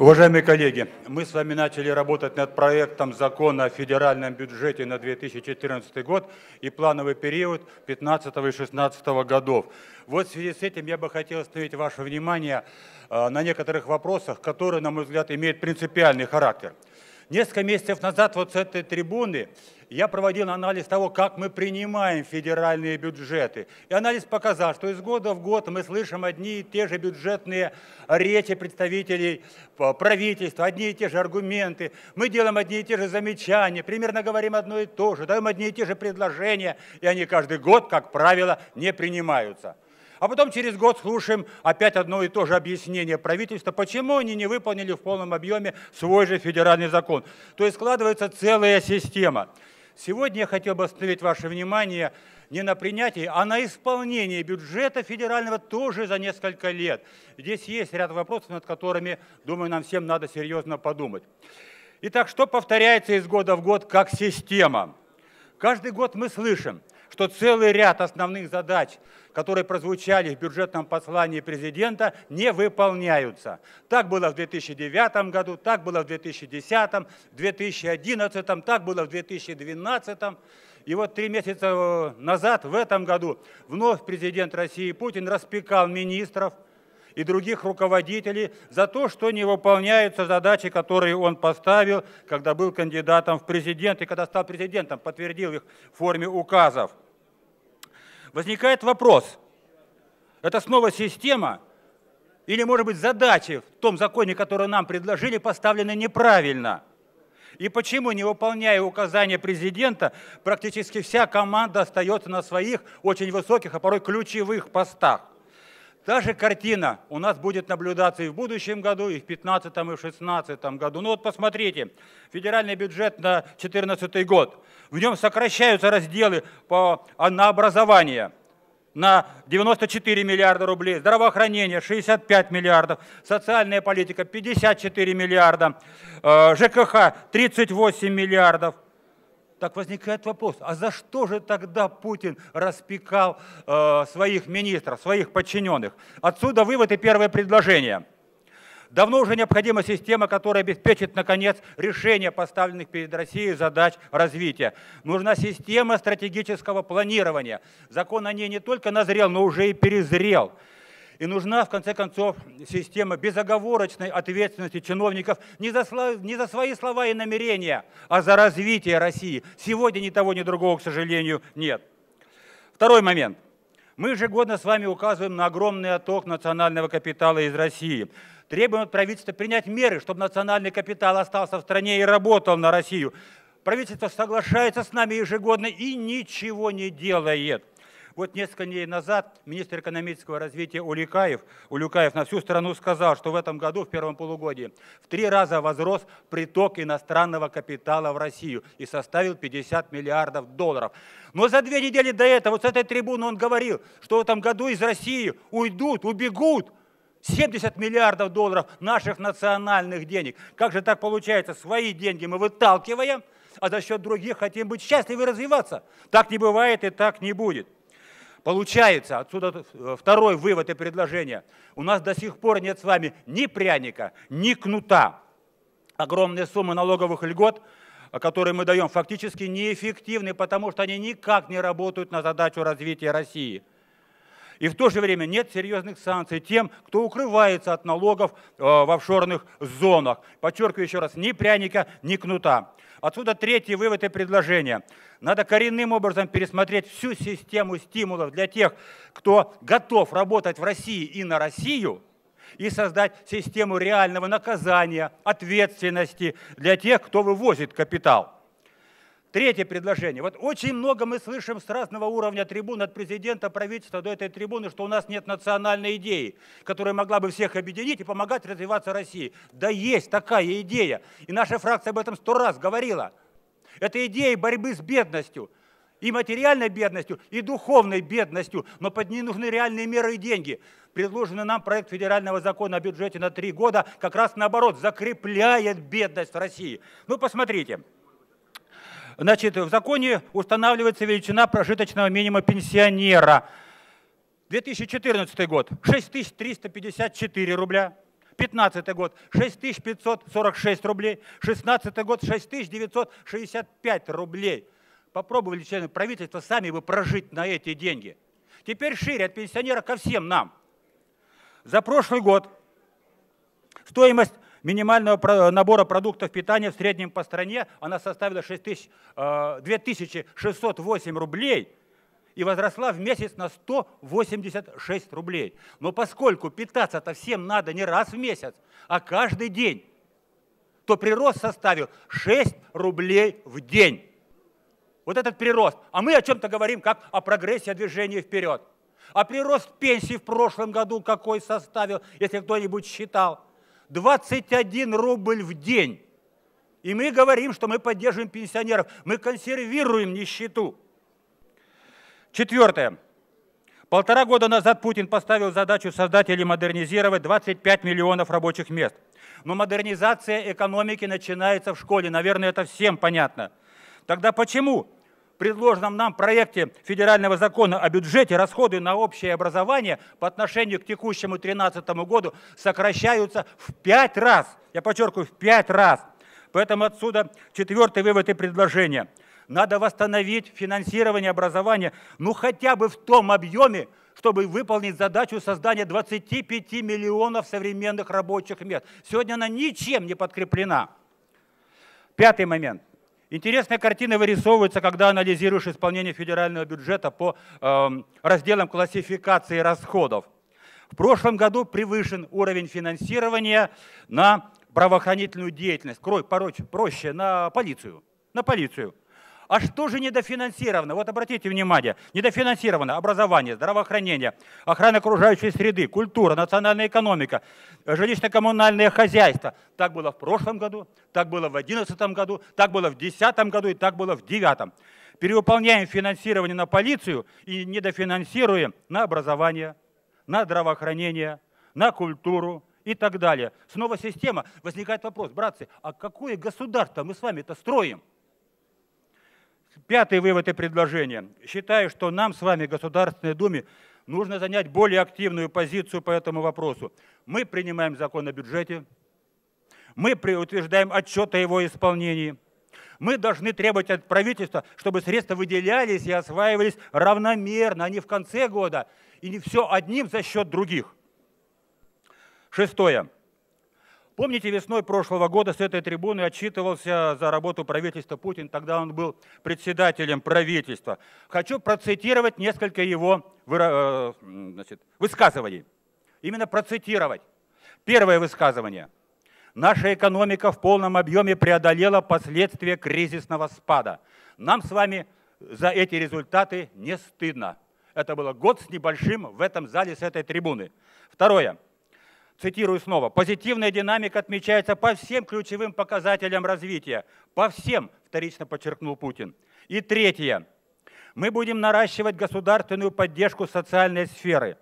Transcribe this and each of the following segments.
Уважаемые коллеги, мы с вами начали работать над проектом закона о федеральном бюджете на 2014 год и плановый период 2015 и 2016 годов. Вот в связи с этим я бы хотел остановить ваше внимание э, на некоторых вопросах, которые, на мой взгляд, имеют принципиальный характер. Несколько месяцев назад вот с этой трибуны я проводил анализ того, как мы принимаем федеральные бюджеты. И анализ показал, что из года в год мы слышим одни и те же бюджетные речи представителей э, правительства, одни и те же аргументы. Мы делаем одни и те же замечания, примерно говорим одно и то же, даем одни и те же предложения, и они каждый год, как правило, не принимаются а потом через год слушаем опять одно и то же объяснение правительства, почему они не выполнили в полном объеме свой же федеральный закон. То есть складывается целая система. Сегодня я хотел бы остановить ваше внимание не на принятии, а на исполнении бюджета федерального тоже за несколько лет. Здесь есть ряд вопросов, над которыми, думаю, нам всем надо серьезно подумать. Итак, что повторяется из года в год как система? Каждый год мы слышим – что целый ряд основных задач, которые прозвучали в бюджетном послании президента, не выполняются. Так было в 2009 году, так было в 2010, в 2011, так было в 2012. И вот три месяца э, назад, в этом году, вновь президент России Путин распекал министров – и других руководителей за то, что не выполняются задачи, которые он поставил, когда был кандидатом в президенты, когда стал президентом, подтвердил их в форме указов. Возникает вопрос, это снова система или, может быть, задачи в том законе, который нам предложили, поставлены неправильно – и почему, не выполняя указания президента, практически вся команда остается на своих очень высоких, а порой ключевых постах? Та же картина у нас будет наблюдаться и в будущем году, и в 2015, и в 2016 году. Ну вот посмотрите, федеральный бюджет на 2014 год. В нем сокращаются разделы по, а, на образование на 94 миллиарда рублей, здравоохранение 65 миллиардов, социальная политика 54 миллиарда, э, ЖКХ 38 миллиардов – так возникает вопрос, а за что же тогда Путин распекал э, своих министров, своих подчиненных? Отсюда вывод и первое предложение. Давно уже необходима система, которая обеспечит, наконец, решение поставленных перед Россией задач развития. Нужна система стратегического планирования. Закон о ней не только назрел, но уже и перезрел. И нужна, в конце концов, система безоговорочной ответственности чиновников не за, не за свои слова и намерения, а за развитие России. Сегодня ни того, ни другого, к сожалению, нет. Второй момент. Мы ежегодно с вами указываем на огромный отток национального капитала из России. Требуем от правительства принять меры, чтобы национальный капитал остался в стране и работал на Россию. Правительство соглашается с нами ежегодно и ничего не делает. Вот несколько дней назад министр экономического развития Улюкаев, Улюкаев на всю страну сказал, что в этом году, в первом полугодии, в три раза возрос приток иностранного капитала в Россию и составил 50 миллиардов долларов. Но за две недели до этого вот с этой трибуны он говорил, что в этом году из России уйдут, убегут 70 миллиардов долларов наших национальных денег. Как же так получается? Свои деньги мы выталкиваем, а за счет других хотим быть счастливы и развиваться. Так не бывает и так не будет. Получается, отсюда э, второй вывод и предложение. У нас до сих пор нет с вами ни пряника, ни кнута. Огромные суммы налоговых льгот, э, которые мы даем, фактически неэффективны, потому что они никак не работают на задачу развития России – и в то же время нет серьезных санкций тем, кто укрывается от налогов э, в офшорных зонах. Подчеркиваю еще раз, ни пряника, ни кнута. Отсюда третий вывод и предложение. Надо коренным образом пересмотреть всю систему стимулов для тех, кто готов работать в России и на Россию, и создать систему реального наказания, ответственности для тех, кто вывозит капитал. Третье предложение. Вот очень много мы слышим с разного уровня трибун, от президента, правительства до этой трибуны, что у нас нет национальной идеи, которая могла бы всех объединить и помогать развиваться России. Да есть такая идея. И наша фракция об этом сто раз говорила. Это идея борьбы с бедностью, и материальной бедностью, и духовной бедностью, но под ней нужны реальные меры и деньги. Предложенный нам проект федерального закона о бюджете на три года как раз наоборот закрепляет бедность в России. Ну посмотрите, Значит, в законе устанавливается величина прожиточного минимума пенсионера. 2014 год 6354 рубля. 2015 год 6546 рублей, 2016 год 6965 рублей. Попробовали члены правительства сами бы прожить на эти деньги. Теперь шире от пенсионера ко всем нам. За прошлый год стоимость минимального э, набора продуктов питания в среднем по стране она составила 6 тысяч, 2608 э, рублей и возросла в месяц на 186 рублей. Но поскольку питаться-то всем надо не раз в месяц, а каждый день, то прирост составил 6 рублей в день. Вот этот прирост. А мы о чем-то говорим, как о прогрессе движения вперед. А прирост пенсии в прошлом году какой составил, если кто-нибудь считал – 21 рубль в день. И мы говорим, что мы поддерживаем пенсионеров, мы консервируем нищету. Четвертое. Полтора года назад Путин поставил задачу создать или модернизировать 25 миллионов рабочих мест. Но модернизация экономики начинается в школе, наверное, это всем понятно. Тогда почему предложенном нам проекте федерального закона о бюджете расходы на общее образование по отношению к текущему 2013 году сокращаются в пять раз. Я подчеркиваю, в пять раз. Поэтому отсюда четвертый вывод и предложение. Надо восстановить финансирование образования, ну хотя бы в том объеме, чтобы выполнить задачу создания 25 миллионов современных рабочих мест. Сегодня она ничем не подкреплена. Пятый момент. Интересная картина вырисовывается, когда анализируешь исполнение федерального бюджета по э, разделам классификации расходов. В прошлом году превышен уровень финансирования на правоохранительную деятельность, крой порой проще, на полицию. На полицию. А что же недофинансировано? Вот обратите внимание, недофинансировано образование, здравоохранение, охрана окружающей среды, культура, национальная экономика, жилищно-коммунальное хозяйство. Так было в прошлом году, так было в 2011 году, так было в 2010 году и так было в 2009. Перевыполняем финансирование на полицию и недофинансируем на образование, на здравоохранение, на культуру, и так далее. Снова система. Возникает вопрос, братцы, а какое государство мы с вами это строим? Пятый вывод и предложение. Считаю, что нам с вами, Государственной Думе, нужно занять более активную позицию по этому вопросу. Мы принимаем закон о бюджете, мы утверждаем отчет о его исполнении. Мы должны требовать от правительства, чтобы средства выделялись и осваивались равномерно, а не в конце года, и не все одним за счет других. Шестое. Помните, весной прошлого года с этой трибуны отчитывался за работу правительства Путин, тогда он был председателем правительства. Хочу процитировать несколько его э, значит, высказываний. Именно процитировать. Первое высказывание. Наша экономика в полном объеме преодолела последствия кризисного спада. Нам с вами за эти результаты не стыдно. Это было год с небольшим в этом зале с этой трибуны. Второе цитирую снова, позитивная динамика отмечается по всем ключевым показателям развития, по всем, вторично подчеркнул Путин. И третье, мы будем наращивать государственную поддержку социальной сферы.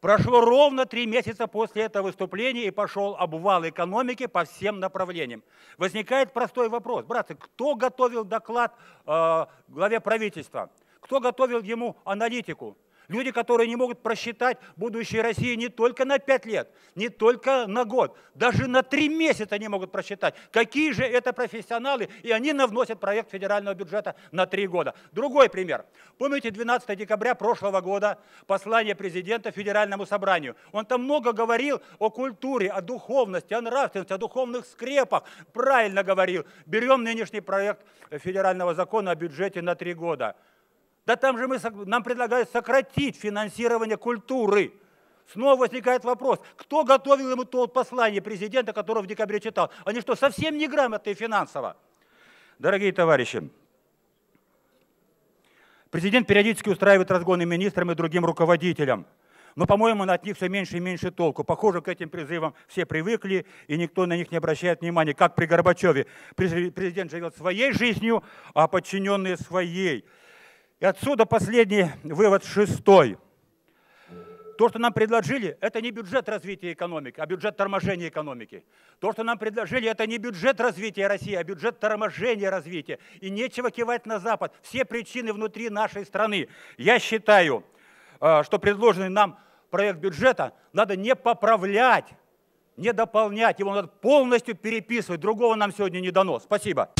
Прошло ровно три месяца после этого выступления и пошел обвал экономики по всем направлениям. Возникает простой вопрос, братцы, кто готовил доклад э, главе правительства? Кто готовил ему аналитику? Люди, которые не могут просчитать будущее России не только на 5 лет, не только на год, даже на 3 месяца не могут просчитать. Какие же это профессионалы, и они навносят проект федерального бюджета на 3 года. Другой пример. Помните 12 декабря прошлого года послание президента Федеральному собранию? Он там много говорил о культуре, о духовности, о нравственности, о духовных скрепах. Правильно говорил. Берем нынешний проект федерального закона о бюджете на 3 года. Да там же мы, нам предлагают сократить финансирование культуры. Снова возникает вопрос, кто готовил ему то послание президента, которое в декабре читал? Они что, совсем неграмотные финансово? Дорогие товарищи, президент периодически устраивает разгоны министрам и другим руководителям. Но, по-моему, от них все меньше и меньше толку. Похоже, к этим призывам все привыкли, и никто на них не обращает внимания, как при Горбачеве. Президент живет своей жизнью, а подчиненные своей. И отсюда последний вывод шестой. То, что нам предложили, это не бюджет развития экономики, а бюджет торможения экономики. То, что нам предложили, это не бюджет развития России, а бюджет торможения развития. И нечего кивать на Запад. Все причины внутри нашей страны. Я считаю, э, что предложенный нам проект бюджета надо не поправлять, не дополнять. Его надо полностью переписывать. Другого нам сегодня не дано. Спасибо.